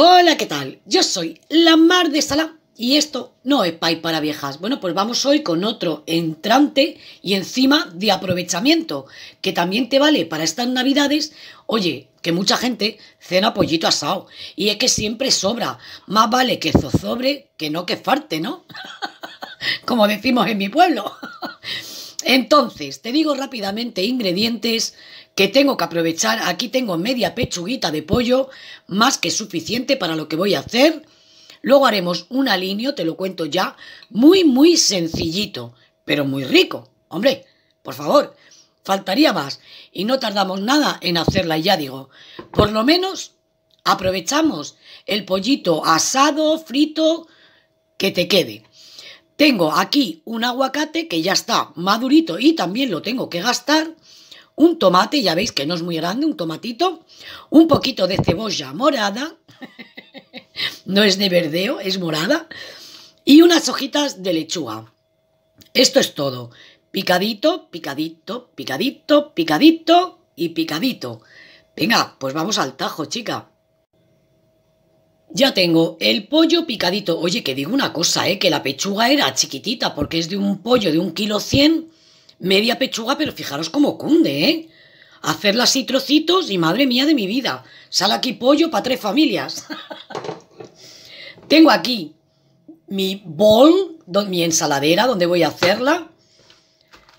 Hola, ¿qué tal? Yo soy la Mar de Sala y esto no es pay para viejas. Bueno, pues vamos hoy con otro entrante y encima de aprovechamiento, que también te vale para estas navidades. Oye, que mucha gente cena pollito asado y es que siempre sobra. Más vale que zozobre que no que farte, ¿no? Como decimos en mi pueblo. Entonces, te digo rápidamente ingredientes que tengo que aprovechar. Aquí tengo media pechuguita de pollo, más que suficiente para lo que voy a hacer. Luego haremos un alineo, te lo cuento ya, muy, muy sencillito, pero muy rico. Hombre, por favor, faltaría más. Y no tardamos nada en hacerla, y ya digo. Por lo menos aprovechamos el pollito asado, frito, que te quede. Tengo aquí un aguacate que ya está madurito y también lo tengo que gastar. Un tomate, ya veis que no es muy grande, un tomatito. Un poquito de cebolla morada. no es de verdeo, es morada. Y unas hojitas de lechuga. Esto es todo. Picadito, picadito, picadito, picadito y picadito. Venga, pues vamos al tajo, chica. Ya tengo el pollo picadito. Oye, que digo una cosa, ¿eh? que la pechuga era chiquitita porque es de un pollo de un kilo cien, media pechuga, pero fijaros cómo cunde, ¿eh? Hacerla así trocitos y madre mía de mi vida. Sale aquí pollo para tres familias. tengo aquí mi bol, mi ensaladera donde voy a hacerla.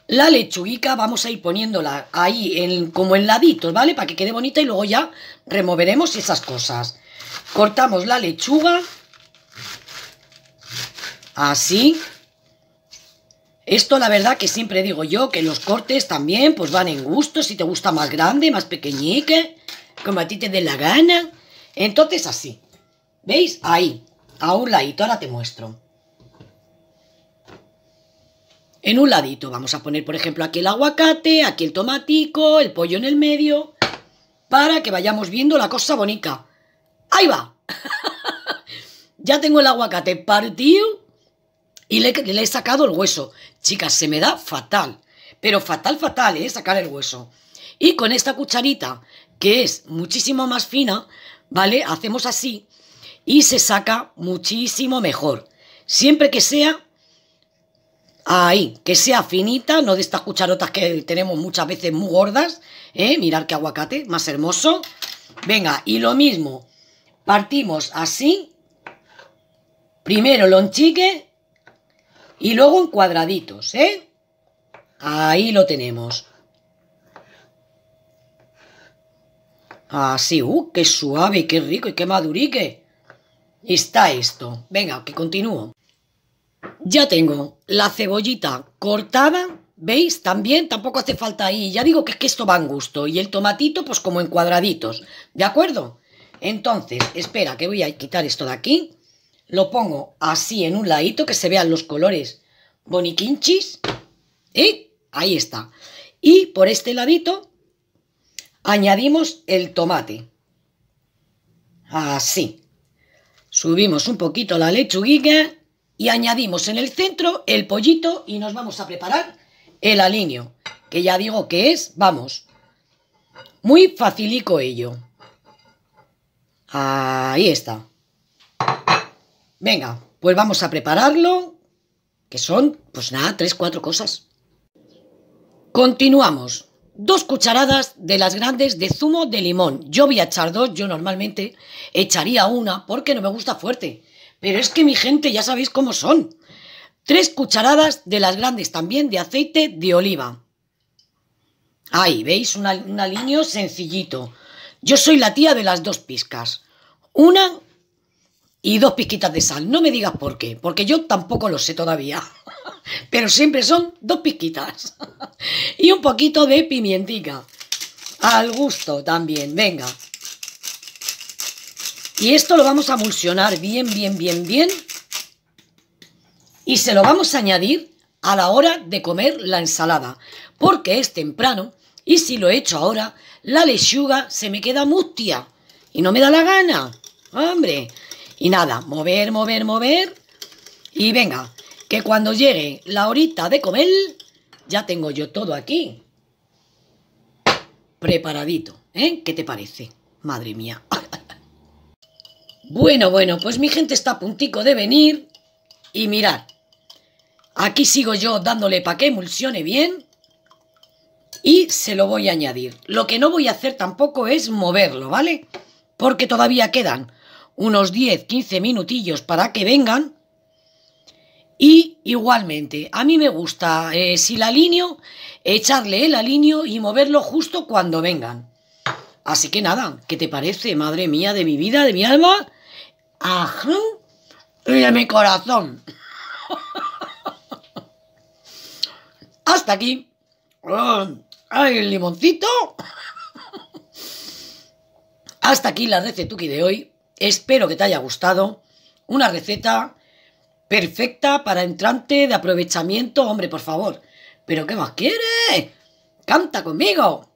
La lechuguica vamos a ir poniéndola ahí como en laditos, ¿vale? Para que quede bonita y luego ya removeremos esas cosas. Cortamos la lechuga. Así. Esto la verdad que siempre digo yo que los cortes también pues van en gusto, si te gusta más grande, más pequeñique, como a ti te dé la gana. Entonces así, ¿veis? Ahí, a un ladito, ahora te muestro. En un ladito vamos a poner por ejemplo aquí el aguacate, aquí el tomatico, el pollo en el medio, para que vayamos viendo la cosa bonita ahí va. ya tengo el aguacate partido y le, he sacado el hueso. Chicas, se me da fatal. Pero fatal, fatal, ¿eh? Sacar el hueso. Y con esta cucharita, que es muchísimo más fina, ¿vale? Hacemos así y se saca muchísimo mejor. Siempre que sea ahí, que sea finita, no de estas cucharotas que tenemos muchas veces muy gordas. ¿eh? Mirar qué aguacate, más hermoso. Venga, y lo mismo, Partimos así, primero lo enchique y luego en cuadraditos, ¿eh? Ahí lo tenemos. Así, ¡uh! ¡Qué suave, qué rico y qué madurique! Está esto. Venga, que continúo. Ya tengo la cebollita cortada, ¿veis? También tampoco hace falta ahí. Ya digo que es que esto va en gusto. Y el tomatito, pues como en cuadraditos. ¿De acuerdo? Entonces, espera, que voy a quitar esto de aquí. Lo pongo así en un ladito, que se vean los colores boniquinchis. Y ¿Eh? ahí está. Y por este ladito añadimos el tomate. Así. Subimos un poquito la lechuguilla y añadimos en el centro el pollito y nos vamos a preparar el aliño, que ya digo que es, vamos, muy facilico ello. Ahí está. Venga, pues vamos a prepararlo, que son, pues nada, tres, cuatro cosas. Continuamos. Dos cucharadas de las grandes de zumo de limón. Yo voy a echar dos, yo normalmente echaría una porque no me gusta fuerte. Pero es que mi gente ya sabéis cómo son. Tres cucharadas de las grandes también de aceite de oliva. Ahí, ¿veis? Un aliño sencillito. Yo soy la tía de las dos piscas. Una y dos pizquitas de sal. No me digas por qué, porque yo tampoco lo sé todavía. Pero siempre son dos pizquitas. Y un poquito de pimientica. Al gusto también, venga. Y esto lo vamos a emulsionar bien, bien, bien, bien. Y se lo vamos a añadir a la hora de comer la ensalada. Porque es temprano y si lo he hecho ahora, la lechuga se me queda mustia y no me da la gana. Hombre. Y nada, mover, mover, mover. Y venga, que cuando llegue la horita de comer, ya tengo yo todo aquí. Preparadito, ¿eh? ¿Qué te parece? Madre mía. bueno, bueno, pues mi gente está a puntico de venir. Y mirad, aquí sigo yo dándole para que emulsione bien y se lo voy a añadir. Lo que no voy a hacer tampoco es moverlo, ¿vale? Porque todavía quedan unos 10-15 minutillos para que vengan. Y igualmente, a mí me gusta, eh, si la alineo, echarle el alineo y moverlo justo cuando vengan. Así que nada, ¿qué te parece? Madre mía, de mi vida, de mi alma. Ajá. Y de mi corazón. Hasta aquí. Ah. ¡Ay, el limoncito! Hasta aquí la recetuki de hoy. Espero que te haya gustado. Una receta perfecta para entrante de aprovechamiento. Hombre, por favor. ¿Pero qué más quieres? ¡Canta conmigo!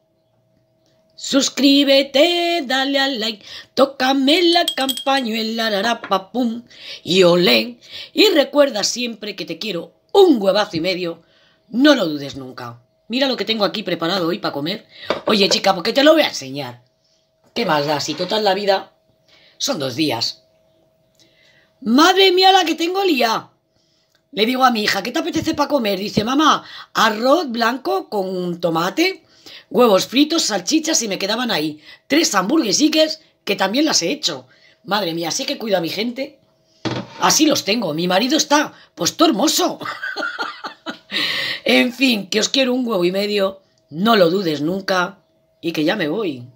Suscríbete, dale al like, tócame la campañuela, la pum, y olé. Y recuerda siempre que te quiero un huevazo y medio, no lo dudes nunca. Mira lo que tengo aquí preparado hoy para comer. Oye, chica, porque te lo voy a enseñar. ¿Qué más da? Si total la vida son dos días. Madre mía, la que tengo Lía! Le digo a mi hija, ¿qué te apetece para comer? Dice, mamá, arroz blanco con tomate, huevos fritos, salchichas y me quedaban ahí. Tres hamburguesiques que también las he hecho. Madre mía, sé que cuido a mi gente. Así los tengo. Mi marido está, puesto hermoso. En fin, que os quiero un huevo y medio, no lo dudes nunca y que ya me voy.